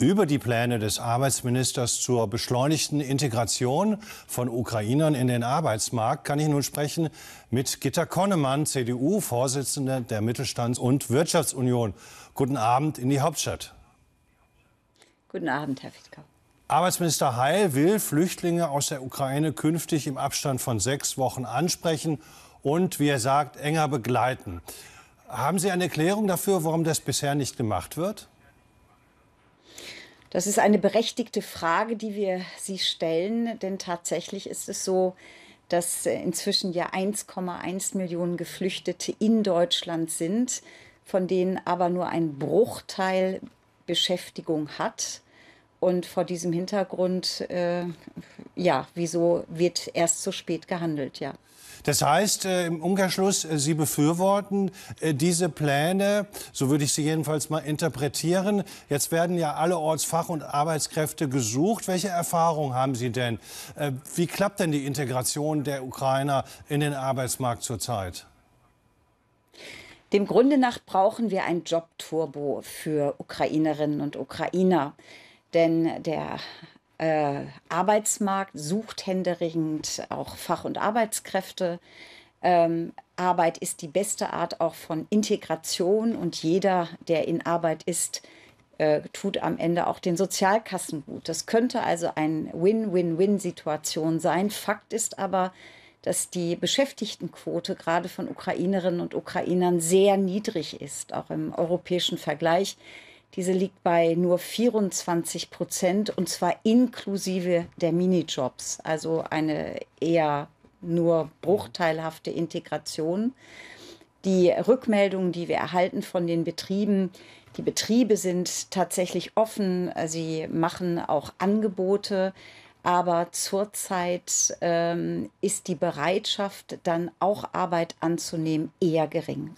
über die Pläne des Arbeitsministers zur beschleunigten Integration von Ukrainern in den Arbeitsmarkt kann ich nun sprechen mit Gitta Konnemann, CDU, Vorsitzende der Mittelstands- und Wirtschaftsunion. Guten Abend in die Hauptstadt. Guten Abend, Herr Fittkau. Arbeitsminister Heil will Flüchtlinge aus der Ukraine künftig im Abstand von sechs Wochen ansprechen und, wie er sagt, enger begleiten. Haben Sie eine Erklärung dafür, warum das bisher nicht gemacht wird? Das ist eine berechtigte Frage, die wir Sie stellen, denn tatsächlich ist es so, dass inzwischen ja 1,1 Millionen Geflüchtete in Deutschland sind, von denen aber nur ein Bruchteil Beschäftigung hat. Und vor diesem Hintergrund äh, ja, wieso wird erst so spät gehandelt, ja. Das heißt, äh, im Umkehrschluss, äh, Sie befürworten äh, diese Pläne, so würde ich sie jedenfalls mal interpretieren. Jetzt werden ja allerorts Fach- und Arbeitskräfte gesucht. Welche Erfahrung haben Sie denn? Äh, wie klappt denn die Integration der Ukrainer in den Arbeitsmarkt zurzeit? Dem Grunde nach brauchen wir ein Jobturbo für Ukrainerinnen und Ukrainer. Denn der äh, Arbeitsmarkt sucht händeringend auch Fach- und Arbeitskräfte. Ähm, Arbeit ist die beste Art auch von Integration und jeder, der in Arbeit ist, äh, tut am Ende auch den Sozialkassen gut. Das könnte also eine Win-Win-Win-Situation sein. Fakt ist aber, dass die Beschäftigtenquote gerade von Ukrainerinnen und Ukrainern sehr niedrig ist, auch im europäischen Vergleich. Diese liegt bei nur 24 Prozent und zwar inklusive der Minijobs, also eine eher nur bruchteilhafte Integration. Die Rückmeldungen, die wir erhalten von den Betrieben, die Betriebe sind tatsächlich offen, sie machen auch Angebote, aber zurzeit ähm, ist die Bereitschaft, dann auch Arbeit anzunehmen, eher gering.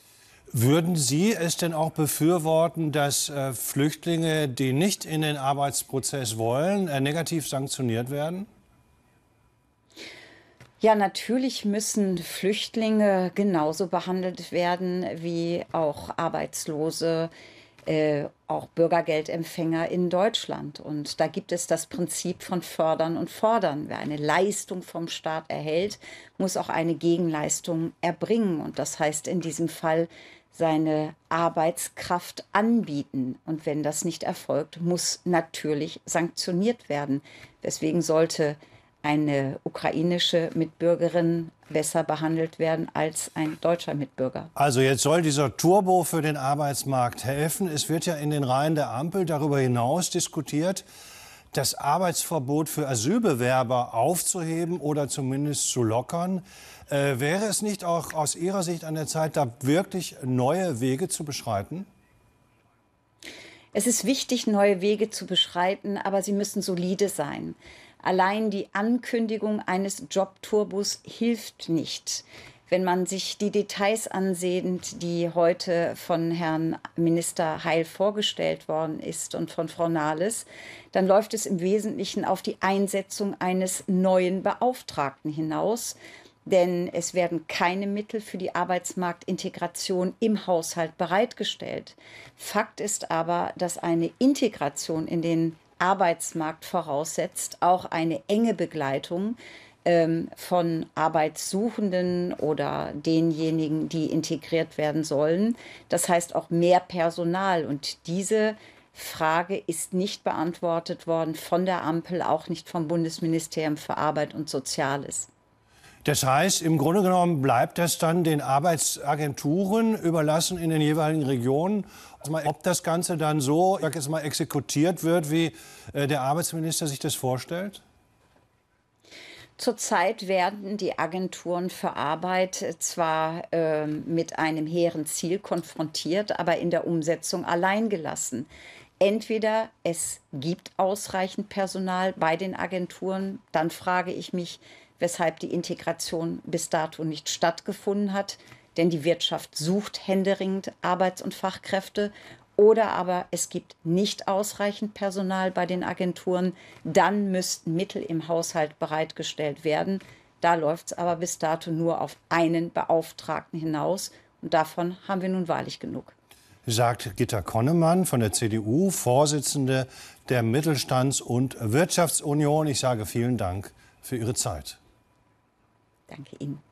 Würden Sie es denn auch befürworten, dass äh, Flüchtlinge, die nicht in den Arbeitsprozess wollen, äh, negativ sanktioniert werden? Ja, natürlich müssen Flüchtlinge genauso behandelt werden wie auch Arbeitslose, äh, auch Bürgergeldempfänger in Deutschland. Und da gibt es das Prinzip von Fördern und Fordern. Wer eine Leistung vom Staat erhält, muss auch eine Gegenleistung erbringen. Und das heißt in diesem Fall seine Arbeitskraft anbieten. Und wenn das nicht erfolgt, muss natürlich sanktioniert werden. Deswegen sollte eine ukrainische Mitbürgerin besser behandelt werden als ein deutscher Mitbürger. Also jetzt soll dieser Turbo für den Arbeitsmarkt helfen. Es wird ja in den Reihen der Ampel darüber hinaus diskutiert, das Arbeitsverbot für Asylbewerber aufzuheben oder zumindest zu lockern. Äh, wäre es nicht auch aus Ihrer Sicht an der Zeit, da wirklich neue Wege zu beschreiten? Es ist wichtig, neue Wege zu beschreiten, aber sie müssen solide sein. Allein die Ankündigung eines Jobturbos hilft nicht wenn man sich die Details ansehend, die heute von Herrn Minister Heil vorgestellt worden ist und von Frau Nahles, dann läuft es im Wesentlichen auf die Einsetzung eines neuen Beauftragten hinaus. Denn es werden keine Mittel für die Arbeitsmarktintegration im Haushalt bereitgestellt. Fakt ist aber, dass eine Integration in den Arbeitsmarkt voraussetzt, auch eine enge Begleitung ähm, von Arbeitssuchenden oder denjenigen, die integriert werden sollen. Das heißt auch mehr Personal. Und diese Frage ist nicht beantwortet worden von der Ampel, auch nicht vom Bundesministerium für Arbeit und Soziales. Das heißt, im Grunde genommen bleibt das dann den Arbeitsagenturen überlassen in den jeweiligen Regionen, ob das Ganze dann so, ich sag jetzt mal, exekutiert wird, wie äh, der Arbeitsminister sich das vorstellt? Zurzeit werden die Agenturen für Arbeit äh, zwar äh, mit einem hehren Ziel konfrontiert, aber in der Umsetzung allein gelassen. Entweder es gibt ausreichend Personal bei den Agenturen, dann frage ich mich, weshalb die Integration bis dato nicht stattgefunden hat, denn die Wirtschaft sucht händeringend Arbeits- und Fachkräfte oder aber es gibt nicht ausreichend Personal bei den Agenturen, dann müssten Mittel im Haushalt bereitgestellt werden. Da läuft es aber bis dato nur auf einen Beauftragten hinaus und davon haben wir nun wahrlich genug. Sagt Gitta Konnemann von der CDU, Vorsitzende der Mittelstands- und Wirtschaftsunion. Ich sage vielen Dank für Ihre Zeit. Danke Ihnen.